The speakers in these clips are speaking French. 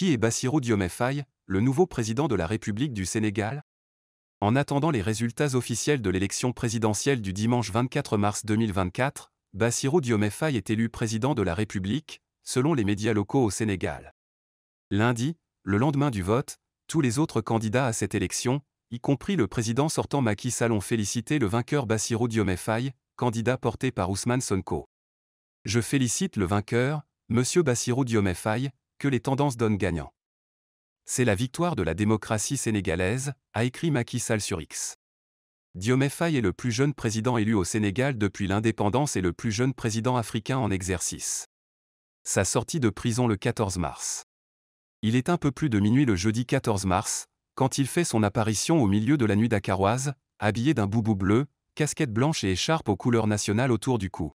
Qui est Bassirou Diomaye le nouveau président de la République du Sénégal En attendant les résultats officiels de l'élection présidentielle du dimanche 24 mars 2024, Bassirou Diomaye est élu président de la République, selon les médias locaux au Sénégal. Lundi, le lendemain du vote, tous les autres candidats à cette élection, y compris le président sortant Macky Sall ont félicité le vainqueur Bassirou Diomaye candidat porté par Ousmane Sonko. Je félicite le vainqueur, M. Bassirou Diomaye que les tendances donnent gagnant. C'est la victoire de la démocratie sénégalaise, a écrit Macky Sall sur X. Diomèfaye est le plus jeune président élu au Sénégal depuis l'indépendance et le plus jeune président africain en exercice. Sa sortie de prison le 14 mars. Il est un peu plus de minuit le jeudi 14 mars, quand il fait son apparition au milieu de la nuit dakaroise, habillé d'un boubou bleu, casquette blanche et écharpe aux couleurs nationales autour du cou.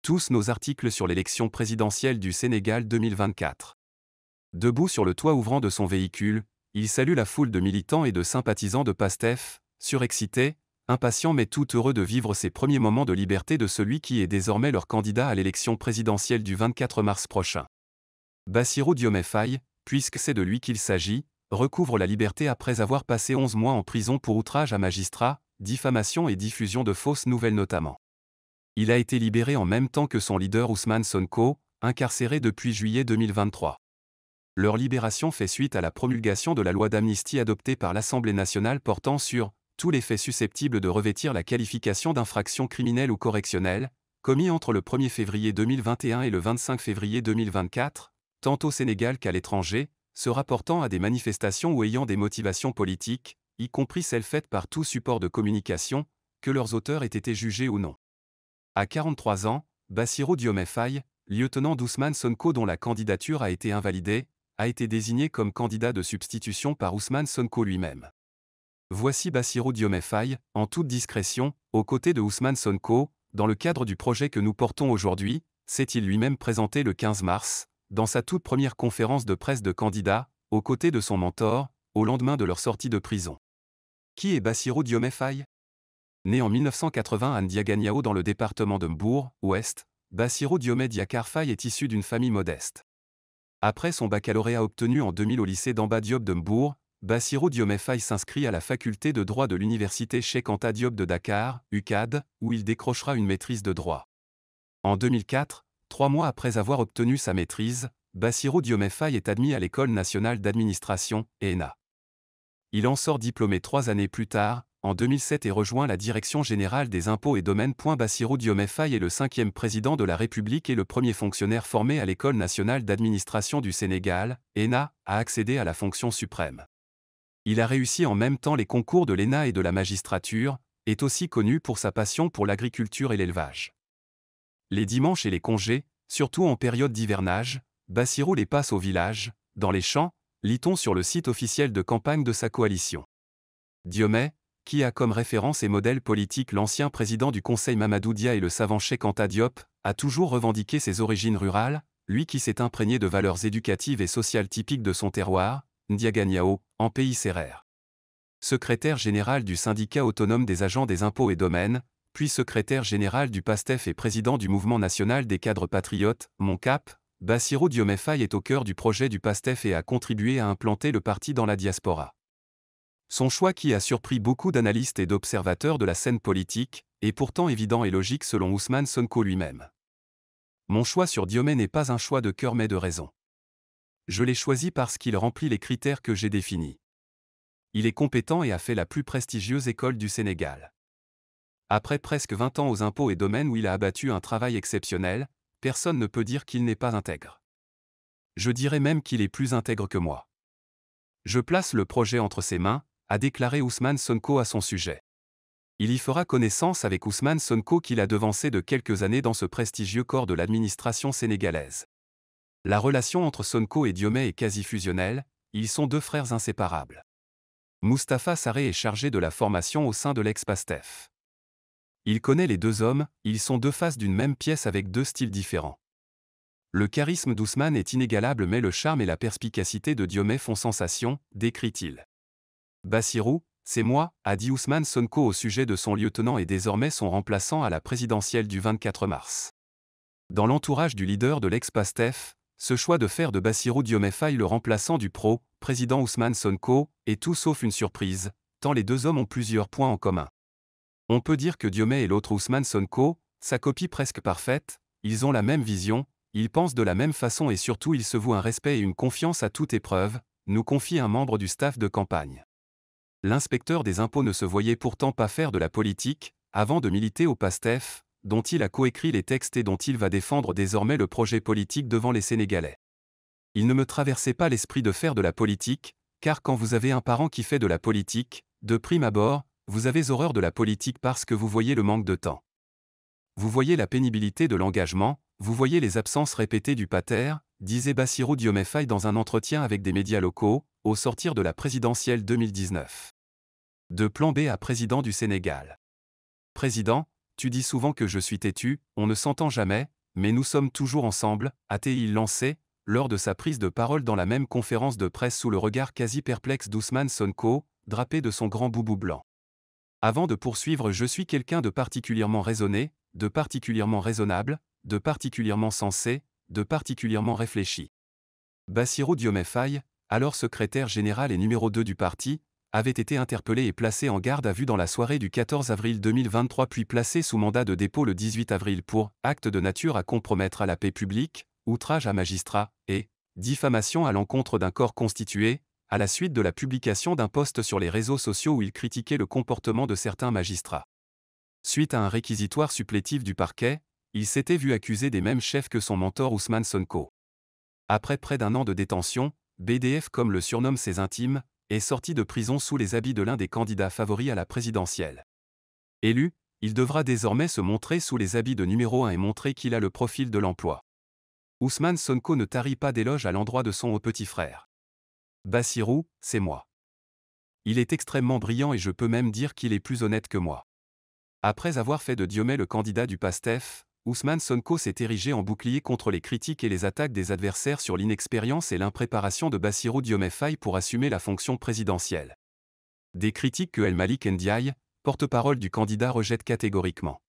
Tous nos articles sur l'élection présidentielle du Sénégal 2024. Debout sur le toit ouvrant de son véhicule, il salue la foule de militants et de sympathisants de Pastef, surexcités, impatients mais tout heureux de vivre ses premiers moments de liberté de celui qui est désormais leur candidat à l'élection présidentielle du 24 mars prochain. Bassirou Diomaye puisque c'est de lui qu'il s'agit, recouvre la liberté après avoir passé 11 mois en prison pour outrage à magistrat, diffamation et diffusion de fausses nouvelles notamment. Il a été libéré en même temps que son leader Ousmane Sonko, incarcéré depuis juillet 2023. Leur libération fait suite à la promulgation de la loi d'amnistie adoptée par l'Assemblée nationale portant sur tous les faits susceptibles de revêtir la qualification d'infraction criminelle ou correctionnelle, commis entre le 1er février 2021 et le 25 février 2024, tant au Sénégal qu'à l'étranger, se rapportant à des manifestations ou ayant des motivations politiques, y compris celles faites par tout support de communication, que leurs auteurs aient été jugés ou non. À 43 ans, Bassirou Faye, lieutenant d'Ousmane Sonko dont la candidature a été invalidée, a été désigné comme candidat de substitution par Ousmane Sonko lui-même. Voici Bassirou Diomefay, en toute discrétion, aux côtés de Ousmane Sonko, dans le cadre du projet que nous portons aujourd'hui, s'est-il lui-même présenté le 15 mars, dans sa toute première conférence de presse de candidat, aux côtés de son mentor, au lendemain de leur sortie de prison. Qui est Bassirou Diomefay Né en 1980 à Ndiaganiao dans le département de Mbourg, Ouest, Bassirou Diomé est issu d'une famille modeste. Après son baccalauréat obtenu en 2000 au lycée d'Amba Diop de Mbourg, Bassirou Diomefaï s'inscrit à la faculté de droit de l'université Cheikh Anta Diop de Dakar, UCAD, où il décrochera une maîtrise de droit. En 2004, trois mois après avoir obtenu sa maîtrise, Bassirou Diomefaï est admis à l'École nationale d'administration, ENA. Il en sort diplômé trois années plus tard, en 2007 et rejoint la Direction générale des impôts et domaines. Bassirou Diomaye Faye est le cinquième président de la République et le premier fonctionnaire formé à l'École nationale d'administration du Sénégal, ENA, à accéder à la fonction suprême. Il a réussi en même temps les concours de l'ENA et de la magistrature, est aussi connu pour sa passion pour l'agriculture et l'élevage. Les dimanches et les congés, surtout en période d'hivernage, Bassirou les passe au village, dans les champs, lit-on sur le site officiel de campagne de sa coalition. Diomet, qui a comme référence et modèle politique l'ancien président du Conseil Mamadou Dia et le savant Cheikh Anta Diop, a toujours revendiqué ses origines rurales, lui qui s'est imprégné de valeurs éducatives et sociales typiques de son terroir, Ndiaganiao, en pays sérère. Secrétaire général du syndicat autonome des agents des impôts et domaines, puis secrétaire général du PASTEF et président du mouvement national des cadres patriotes, Moncap, Bassirou diomefai est au cœur du projet du PASTEF et a contribué à implanter le parti dans la diaspora. Son choix qui a surpris beaucoup d'analystes et d'observateurs de la scène politique, est pourtant évident et logique selon Ousmane Sonko lui-même. Mon choix sur Diomé n'est pas un choix de cœur mais de raison. Je l'ai choisi parce qu'il remplit les critères que j'ai définis. Il est compétent et a fait la plus prestigieuse école du Sénégal. Après presque 20 ans aux impôts et domaines où il a abattu un travail exceptionnel, personne ne peut dire qu'il n'est pas intègre. Je dirais même qu'il est plus intègre que moi. Je place le projet entre ses mains, a déclaré Ousmane Sonko à son sujet. Il y fera connaissance avec Ousmane Sonko qu'il a devancé de quelques années dans ce prestigieux corps de l'administration sénégalaise. La relation entre Sonko et Diomé est quasi fusionnelle, ils sont deux frères inséparables. Mustapha Saré est chargé de la formation au sein de l'ex-PASTEF. Il connaît les deux hommes, ils sont deux faces d'une même pièce avec deux styles différents. Le charisme d'Ousmane est inégalable mais le charme et la perspicacité de Diomé font sensation, décrit-il. Bassirou, c'est moi, a dit Ousmane Sonko au sujet de son lieutenant et désormais son remplaçant à la présidentielle du 24 mars. Dans l'entourage du leader de l'ex-PASTEF, ce choix de faire de Bassirou Diomaye le remplaçant du pro, président Ousmane Sonko, est tout sauf une surprise, tant les deux hommes ont plusieurs points en commun. On peut dire que Diomé et l'autre Ousmane Sonko, sa copie presque parfaite, ils ont la même vision, ils pensent de la même façon et surtout ils se vouent un respect et une confiance à toute épreuve, nous confie un membre du staff de campagne l'inspecteur des impôts ne se voyait pourtant pas faire de la politique, avant de militer au PASTEF, dont il a coécrit les textes et dont il va défendre désormais le projet politique devant les Sénégalais. Il ne me traversait pas l'esprit de faire de la politique, car quand vous avez un parent qui fait de la politique, de prime abord, vous avez horreur de la politique parce que vous voyez le manque de temps. Vous voyez la pénibilité de l'engagement, vous voyez les absences répétées du pater, disait Bassirou Diomefaï dans un entretien avec des médias locaux, au sortir de la présidentielle 2019. De plan B à président du Sénégal. Président, tu dis souvent que je suis têtu, on ne s'entend jamais, mais nous sommes toujours ensemble, a-t-il lancé, lors de sa prise de parole dans la même conférence de presse sous le regard quasi perplexe d'Ousmane Sonko, drapé de son grand boubou blanc. Avant de poursuivre, je suis quelqu'un de particulièrement raisonné, de particulièrement raisonnable, de particulièrement sensé, de particulièrement réfléchi. Bassirou Diomefaye, alors secrétaire général et numéro 2 du parti, avait été interpellé et placé en garde à vue dans la soirée du 14 avril 2023 puis placé sous mandat de dépôt le 18 avril pour acte de nature à compromettre à la paix publique, outrage à magistrats » et diffamation à l'encontre d'un corps constitué, à la suite de la publication d'un post sur les réseaux sociaux où il critiquait le comportement de certains magistrats. Suite à un réquisitoire supplétif du parquet, il s'était vu accusé des mêmes chefs que son mentor Ousmane Sonko. Après près d'un an de détention, BDF comme le surnomme ses intimes, est sorti de prison sous les habits de l'un des candidats favoris à la présidentielle. Élu, il devra désormais se montrer sous les habits de numéro 1 et montrer qu'il a le profil de l'emploi. Ousmane Sonko ne tarit pas d'éloges à l'endroit de son petit frère. Bassirou, c'est moi. Il est extrêmement brillant et je peux même dire qu'il est plus honnête que moi. Après avoir fait de Diomé le candidat du PASTEF, Ousmane Sonko s'est érigé en bouclier contre les critiques et les attaques des adversaires sur l'inexpérience et l'impréparation de Bassirou Fay pour assumer la fonction présidentielle. Des critiques que El Malik Ndiaye, porte-parole du candidat, rejette catégoriquement.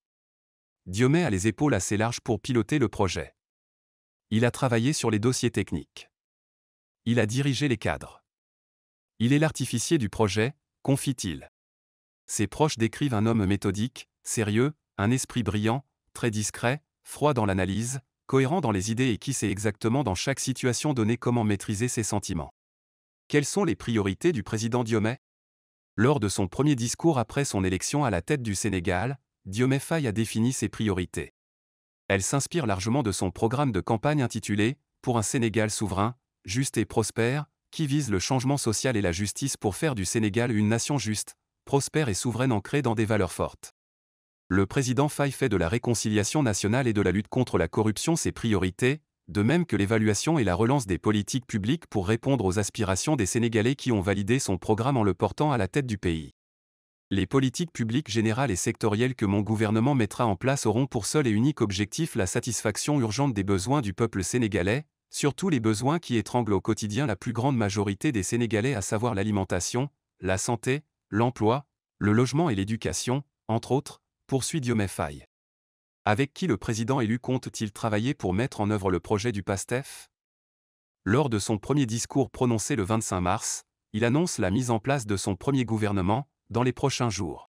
Diomé a les épaules assez larges pour piloter le projet. Il a travaillé sur les dossiers techniques. Il a dirigé les cadres. Il est l'artificier du projet, confie-t-il. Ses proches décrivent un homme méthodique, sérieux, un esprit brillant, très discret, froid dans l'analyse, cohérent dans les idées et qui sait exactement dans chaque situation donnée comment maîtriser ses sentiments. Quelles sont les priorités du président Diomet Lors de son premier discours après son élection à la tête du Sénégal, Diomet Faye a défini ses priorités. Elle s'inspire largement de son programme de campagne intitulé Pour un Sénégal souverain, juste et prospère, qui vise le changement social et la justice pour faire du Sénégal une nation juste, prospère et souveraine ancrée dans des valeurs fortes le président Faye fait de la réconciliation nationale et de la lutte contre la corruption ses priorités, de même que l'évaluation et la relance des politiques publiques pour répondre aux aspirations des Sénégalais qui ont validé son programme en le portant à la tête du pays. Les politiques publiques générales et sectorielles que mon gouvernement mettra en place auront pour seul et unique objectif la satisfaction urgente des besoins du peuple sénégalais, surtout les besoins qui étranglent au quotidien la plus grande majorité des Sénégalais, à savoir l'alimentation, la santé, l'emploi, le logement et l'éducation, entre autres, poursuit Diomé Avec qui le président élu compte-t-il travailler pour mettre en œuvre le projet du PASTEF Lors de son premier discours prononcé le 25 mars, il annonce la mise en place de son premier gouvernement, dans les prochains jours.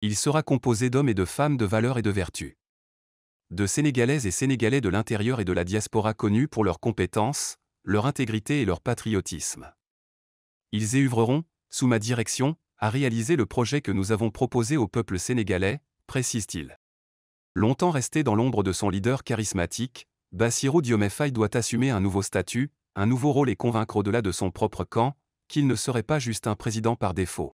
Il sera composé d'hommes et de femmes de valeur et de vertu. De Sénégalaises et Sénégalais de l'intérieur et de la diaspora connus pour leurs compétences, leur intégrité et leur patriotisme. Ils œuvreront, sous ma direction, à réaliser le projet que nous avons proposé au peuple sénégalais, précise-t-il. Longtemps resté dans l'ombre de son leader charismatique, Bassirou Diomefaï doit assumer un nouveau statut, un nouveau rôle et convaincre au-delà de son propre camp qu'il ne serait pas juste un président par défaut.